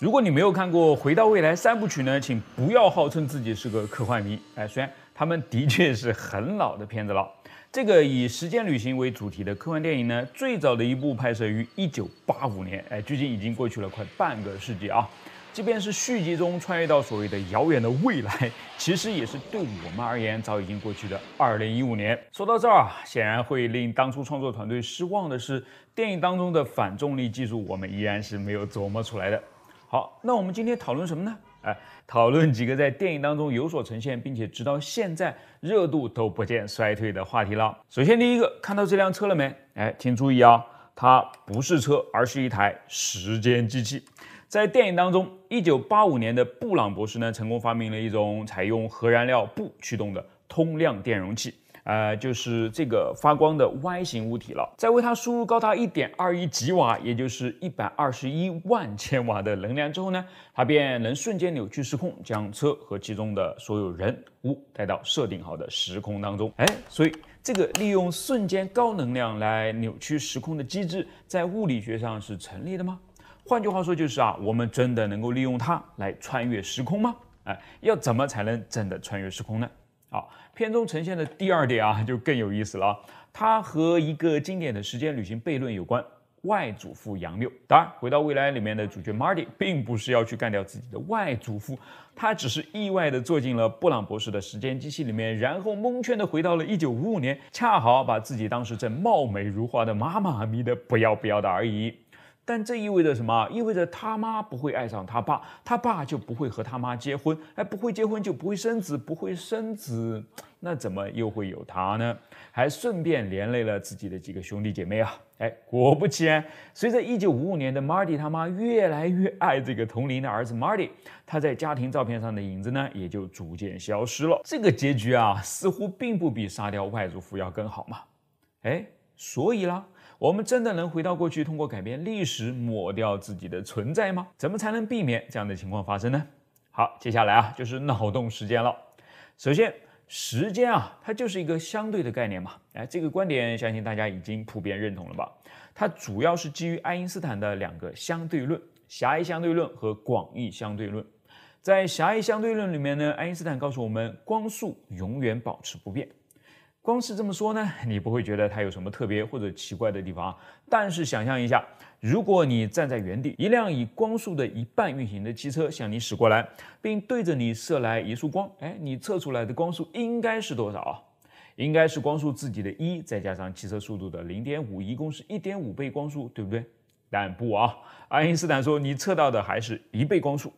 如果你没有看过《回到未来》三部曲呢，请不要号称自己是个科幻迷。哎，虽然他们的确是很老的片子了。这个以时间旅行为主题的科幻电影呢，最早的一部拍摄于1985年，哎，距今已经过去了快半个世纪啊。即便是续集中穿越到所谓的遥远的未来，其实也是对我们而言早已经过去的2015年。说到这儿啊，显然会令当初创作团队失望的是，电影当中的反重力技术，我们依然是没有琢磨出来的。好，那我们今天讨论什么呢？哎，讨论几个在电影当中有所呈现，并且直到现在热度都不见衰退的话题了。首先，第一个，看到这辆车了没？哎，请注意啊，它不是车，而是一台时间机器。在电影当中，一九八五年的布朗博士呢，成功发明了一种采用核燃料不驱动的通量电容器。呃，就是这个发光的 Y 型物体了。在为它输入高达一点二一吉瓦，也就是一百二十一万千瓦的能量之后呢，它便能瞬间扭曲时空，将车和其中的所有人物带到设定好的时空当中。哎，所以这个利用瞬间高能量来扭曲时空的机制，在物理学上是成立的吗？换句话说，就是啊，我们真的能够利用它来穿越时空吗？哎，要怎么才能真的穿越时空呢？好，片中呈现的第二点啊，就更有意思了它和一个经典的时间旅行悖论有关。外祖父杨六，当然回到未来里面的主角 Marty 并不是要去干掉自己的外祖父，他只是意外的坐进了布朗博士的时间机器里面，然后蒙圈的回到了一九五五年，恰好把自己当时正貌美如花的妈妈迷得不要不要的而已。但这意味着什么？意味着他妈不会爱上他爸，他爸就不会和他妈结婚。哎，不会结婚就不会生子，不会生子，那怎么又会有他呢？还顺便连累了自己的几个兄弟姐妹啊！哎，果不其然，随着1955年的 Marty 他妈越来越爱这个同龄的儿子 Marty，他在家庭照片上的影子呢也就逐渐消失了。这个结局啊，似乎并不比杀掉外祖父要更好嘛？哎，所以啦。我们真的能回到过去，通过改变历史抹掉自己的存在吗？怎么才能避免这样的情况发生呢？好，接下来啊就是脑洞时间了。首先，时间啊它就是一个相对的概念嘛，哎，这个观点相信大家已经普遍认同了吧？它主要是基于爱因斯坦的两个相对论，狭义相对论和广义相对论。在狭义相对论里面呢，爱因斯坦告诉我们，光速永远保持不变。光是这么说呢，你不会觉得它有什么特别或者奇怪的地方啊。但是想象一下，如果你站在原地，一辆以光速的一半运行的汽车向你驶过来，并对着你射来一束光，哎，你测出来的光速应该是多少啊？应该是光速自己的一，再加上汽车速度的零点五，一共是一点五倍光速，对不对？但不啊，爱因斯坦说你测到的还是一倍光速。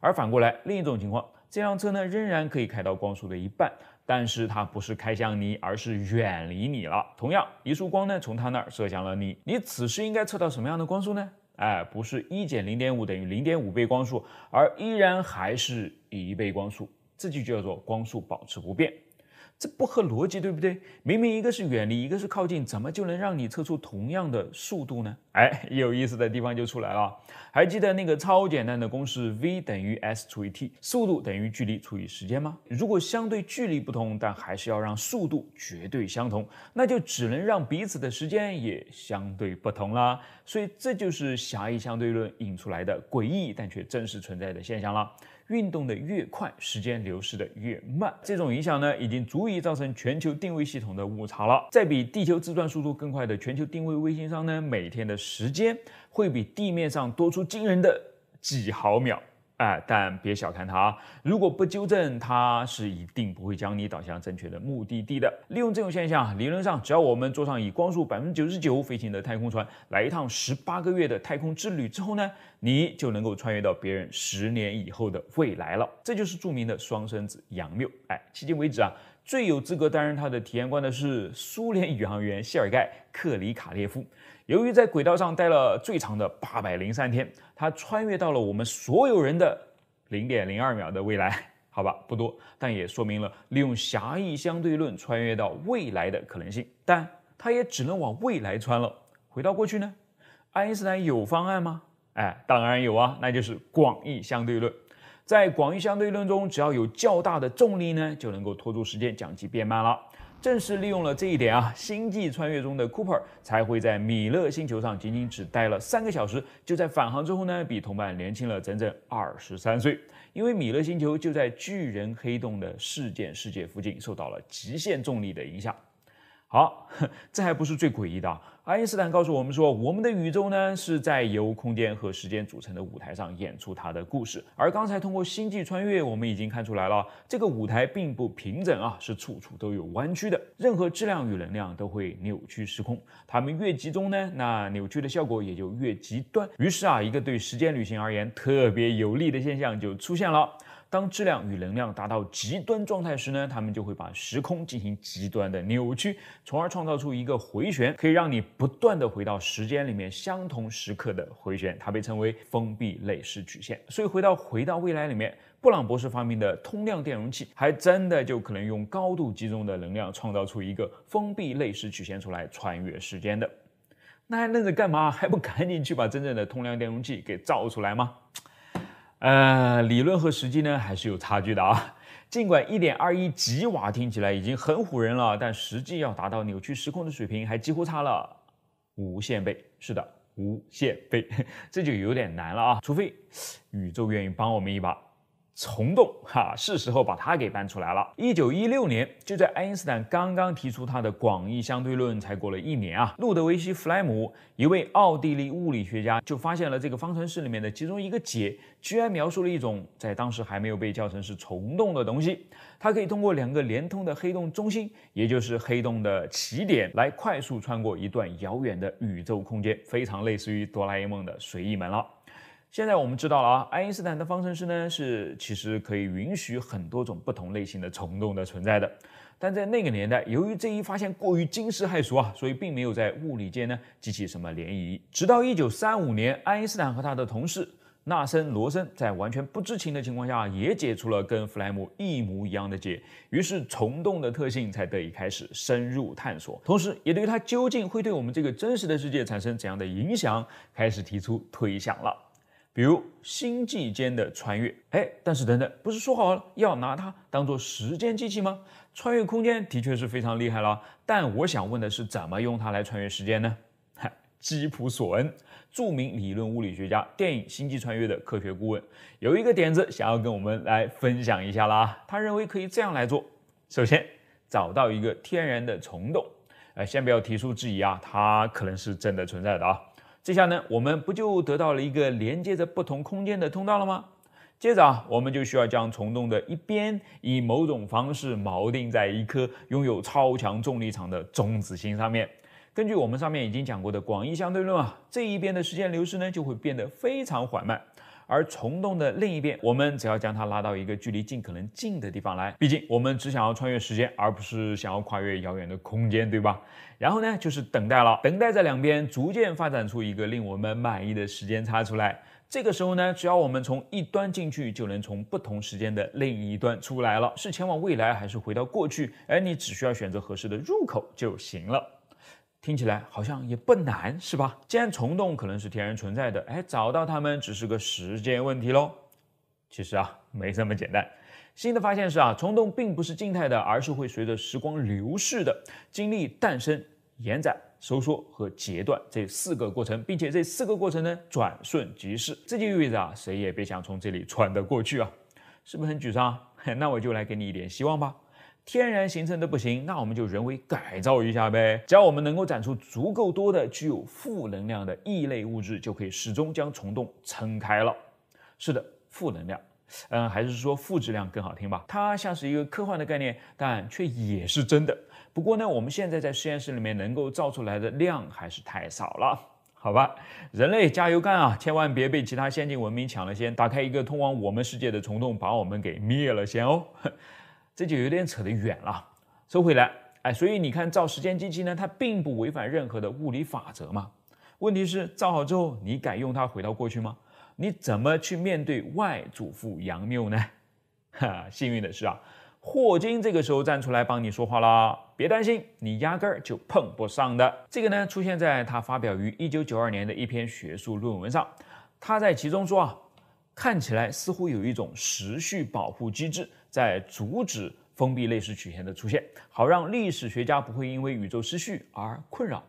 而反过来，另一种情况，这辆车呢，仍然可以开到光速的一半。但是它不是开向你，而是远离你了。同样，一束光呢，从它那儿射向了你，你此时应该测到什么样的光速呢？哎，不是一减零点五等于零点五倍光速，而依然还是一倍光速，这就叫做光速保持不变。这不合逻辑，对不对？明明一个是远离，一个是靠近，怎么就能让你测出同样的速度呢？哎，有意思的地方就出来了。还记得那个超简单的公式 v 等于 s 除以 t，速度等于距离除以时间吗？如果相对距离不同，但还是要让速度绝对相同，那就只能让彼此的时间也相对不同啦。所以这就是狭义相对论引出来的诡异但却真实存在的现象了。运动的越快，时间流逝的越慢。这种影响呢，已经。足以造成全球定位系统的误差了。在比地球自转速度更快的全球定位卫星上呢，每天的时间会比地面上多出惊人的几毫秒。哎，但别小看它，如果不纠正，它是一定不会将你导向正确的目的地的。利用这种现象，理论上只要我们坐上以光速百分之九十九飞行的太空船，来一趟十八个月的太空之旅之后呢，你就能够穿越到别人十年以后的未来了。这就是著名的双生子杨谬。哎，迄今为止啊。最有资格担任他的体验官的是苏联宇航员谢尔盖·克里卡列夫。由于在轨道上待了最长的八百零三天，他穿越到了我们所有人的零点零二秒的未来。好吧，不多，但也说明了利用狭义相对论穿越到未来的可能性。但他也只能往未来穿了，回到过去呢？爱因斯坦有方案吗？哎，当然有啊，那就是广义相对论。在广义相对论中，只要有较大的重力呢，就能够拖住时间，将其变慢了。正是利用了这一点啊，星际穿越中的 Cooper 才会在米勒星球上仅仅只待了三个小时，就在返航之后呢，比同伴年轻了整整二十三岁。因为米勒星球就在巨人黑洞的事件世界附近，受到了极限重力的影响。好，这还不是最诡异的。爱因斯坦告诉我们说，我们的宇宙呢是在由空间和时间组成的舞台上演出它的故事。而刚才通过星际穿越，我们已经看出来了，这个舞台并不平整啊，是处处都有弯曲的。任何质量与能量都会扭曲时空，它们越集中呢，那扭曲的效果也就越极端。于是啊，一个对时间旅行而言特别有利的现象就出现了。当质量与能量达到极端状态时呢，他们就会把时空进行极端的扭曲，从而创造出一个回旋，可以让你不断的回到时间里面相同时刻的回旋，它被称为封闭类式曲线。所以回到回到未来里面，布朗博士发明的通量电容器，还真的就可能用高度集中的能量创造出一个封闭类式曲线出来穿越时间的。那还愣着干嘛？还不赶紧去把真正的通量电容器给造出来吗？呃，理论和实际呢还是有差距的啊。尽管1.21吉瓦听起来已经很唬人了，但实际要达到扭曲时空的水平，还几乎差了无限倍。是的，无限倍，这就有点难了啊。除非宇宙愿意帮我们一把。虫洞哈，是时候把它给搬出来了。一九一六年，就在爱因斯坦刚刚提出他的广义相对论才过了一年啊，路德维希·弗莱姆，一位奥地利物理学家，就发现了这个方程式里面的其中一个解，居然描述了一种在当时还没有被叫成是虫洞的东西。它可以通过两个连通的黑洞中心，也就是黑洞的起点，来快速穿过一段遥远的宇宙空间，非常类似于哆啦 A 梦的随意门了。现在我们知道了啊，爱因斯坦的方程式呢是其实可以允许很多种不同类型的虫洞的存在的。但在那个年代，由于这一发现过于惊世骇俗啊，所以并没有在物理界呢激起什么涟漪。直到一九三五年，爱因斯坦和他的同事纳森·罗森在完全不知情的情况下，也解出了跟弗莱姆一模一样的解，于是虫洞的特性才得以开始深入探索，同时也对于它究竟会对我们这个真实的世界产生怎样的影响，开始提出推想了。比如星际间的穿越，哎，但是等等，不是说好了要拿它当做时间机器吗？穿越空间的确是非常厉害了，但我想问的是，怎么用它来穿越时间呢？嗨，基普索恩，著名理论物理学家，电影《星际穿越》的科学顾问，有一个点子想要跟我们来分享一下啦。他认为可以这样来做：首先找到一个天然的虫洞，哎，先不要提出质疑啊，它可能是真的存在的啊。这下呢，我们不就得到了一个连接着不同空间的通道了吗？接着啊，我们就需要将虫洞的一边以某种方式锚定在一颗拥有超强重力场的中子星上面。根据我们上面已经讲过的广义相对论啊，这一边的时间流逝呢就会变得非常缓慢。而虫洞的另一边，我们只要将它拉到一个距离尽可能近的地方来，毕竟我们只想要穿越时间，而不是想要跨越遥远的空间，对吧？然后呢，就是等待了，等待在两边逐渐发展出一个令我们满意的时间差出来。这个时候呢，只要我们从一端进去，就能从不同时间的另一端出来了。是前往未来，还是回到过去？哎，你只需要选择合适的入口就行了。听起来好像也不难，是吧？既然虫洞可能是天然存在的，哎，找到它们只是个时间问题喽。其实啊，没这么简单。新的发现是啊，虫洞并不是静态的，而是会随着时光流逝的经历诞生、延展、收缩和截断这四个过程，并且这四个过程呢，转瞬即逝。这就意味着啊，谁也别想从这里穿得过去啊，是不是很沮丧？那我就来给你一点希望吧。天然形成的不行，那我们就人为改造一下呗。只要我们能够展出足够多的具有负能量的异类物质，就可以始终将虫洞撑开了。是的，负能量，嗯，还是说负质量更好听吧？它像是一个科幻的概念，但却也是真的。不过呢，我们现在在实验室里面能够造出来的量还是太少了。好吧，人类加油干啊！千万别被其他先进文明抢了先，打开一个通往我们世界的虫洞，把我们给灭了先哦。这就有点扯得远了，收回来。哎，所以你看，造时间机器呢，它并不违反任何的物理法则嘛。问题是，造好之后，你敢用它回到过去吗？你怎么去面对外祖父杨谬呢？哈，幸运的是啊，霍金这个时候站出来帮你说话啦。别担心，你压根儿就碰不上的。这个呢，出现在他发表于一九九二年的一篇学术论文上。他在其中说啊，看起来似乎有一种时序保护机制。在阻止封闭类似曲线的出现，好让历史学家不会因为宇宙失序而困扰。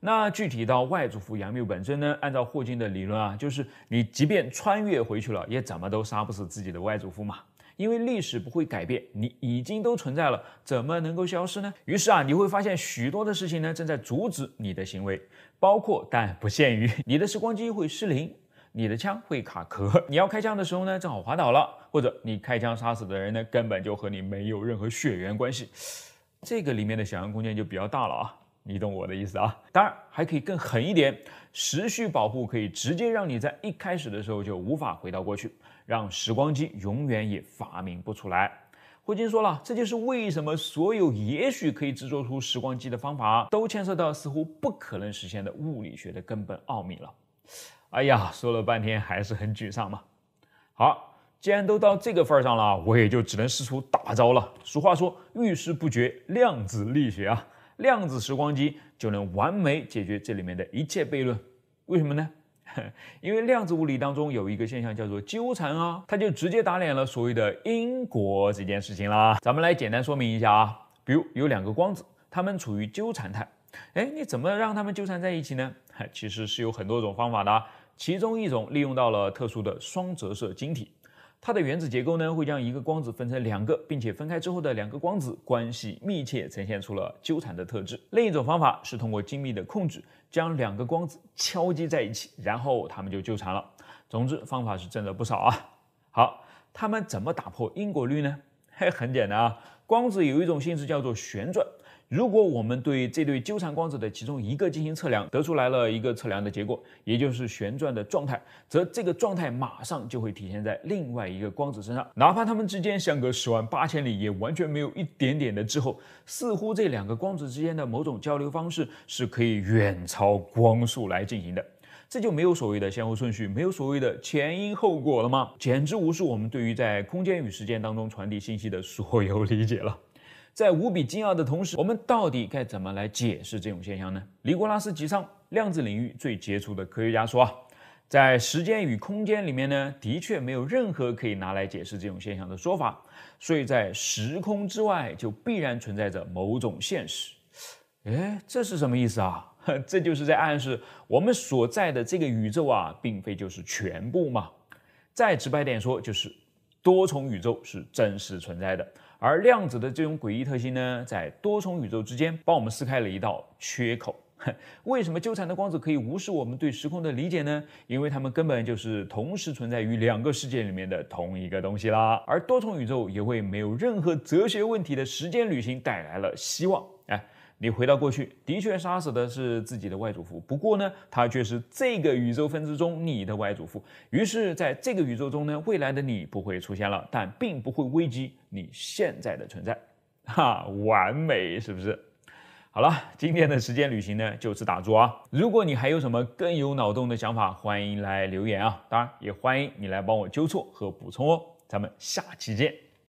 那具体到外祖父杨幂本身呢？按照霍金的理论啊，就是你即便穿越回去了，也怎么都杀不死自己的外祖父嘛，因为历史不会改变，你已经都存在了，怎么能够消失呢？于是啊，你会发现许多的事情呢，正在阻止你的行为，包括但不限于你的时光机会失灵。你的枪会卡壳，你要开枪的时候呢，正好滑倒了，或者你开枪杀死的人呢，根本就和你没有任何血缘关系，这个里面的想象空间就比较大了啊，你懂我的意思啊？当然还可以更狠一点，时序保护可以直接让你在一开始的时候就无法回到过去，让时光机永远也发明不出来。霍金说了，这就是为什么所有也许可以制作出时光机的方法，都牵涉到似乎不可能实现的物理学的根本奥秘了。哎呀，说了半天还是很沮丧嘛。好，既然都到这个份儿上了，我也就只能使出大招了。俗话说，遇事不决，量子力学啊，量子时光机就能完美解决这里面的一切悖论。为什么呢？因为量子物理当中有一个现象叫做纠缠啊，它就直接打脸了所谓的因果这件事情啦。咱们来简单说明一下啊，比如有两个光子，它们处于纠缠态。哎，你怎么让它们纠缠在一起呢？其实是有很多种方法的。其中一种利用到了特殊的双折射晶体，它的原子结构呢会将一个光子分成两个，并且分开之后的两个光子关系密切，呈现出了纠缠的特质。另一种方法是通过精密的控制，将两个光子敲击在一起，然后它们就纠缠了。总之，方法是真的不少啊。好，他们怎么打破因果律呢？嘿，很简单啊，光子有一种性质叫做旋转。如果我们对这对纠缠光子的其中一个进行测量，得出来了一个测量的结果，也就是旋转的状态，则这个状态马上就会体现在另外一个光子身上，哪怕它们之间相隔十万八千里，也完全没有一点点的滞后。似乎这两个光子之间的某种交流方式是可以远超光速来进行的，这就没有所谓的先后顺序，没有所谓的前因后果了吗？简直无视我们对于在空间与时间当中传递信息的所有理解了。在无比惊讶的同时，我们到底该怎么来解释这种现象呢？尼古拉斯吉桑，量子领域最杰出的科学家说啊，在时间与空间里面呢，的确没有任何可以拿来解释这种现象的说法，所以在时空之外就必然存在着某种现实。哎，这是什么意思啊？这就是在暗示我们所在的这个宇宙啊，并非就是全部嘛。再直白点说，就是。多重宇宙是真实存在的，而量子的这种诡异特性呢，在多重宇宙之间帮我们撕开了一道缺口。为什么纠缠的光子可以无视我们对时空的理解呢？因为它们根本就是同时存在于两个世界里面的同一个东西啦。而多重宇宙也为没有任何哲学问题的时间旅行带来了希望。哎。你回到过去，的确杀死的是自己的外祖父，不过呢，他却是这个宇宙分支中你的外祖父。于是，在这个宇宙中呢，未来的你不会出现了，但并不会危及你现在的存在，哈，完美，是不是？好了，今天的时间旅行呢，就此打住啊！如果你还有什么更有脑洞的想法，欢迎来留言啊！当然，也欢迎你来帮我纠错和补充哦。咱们下期见。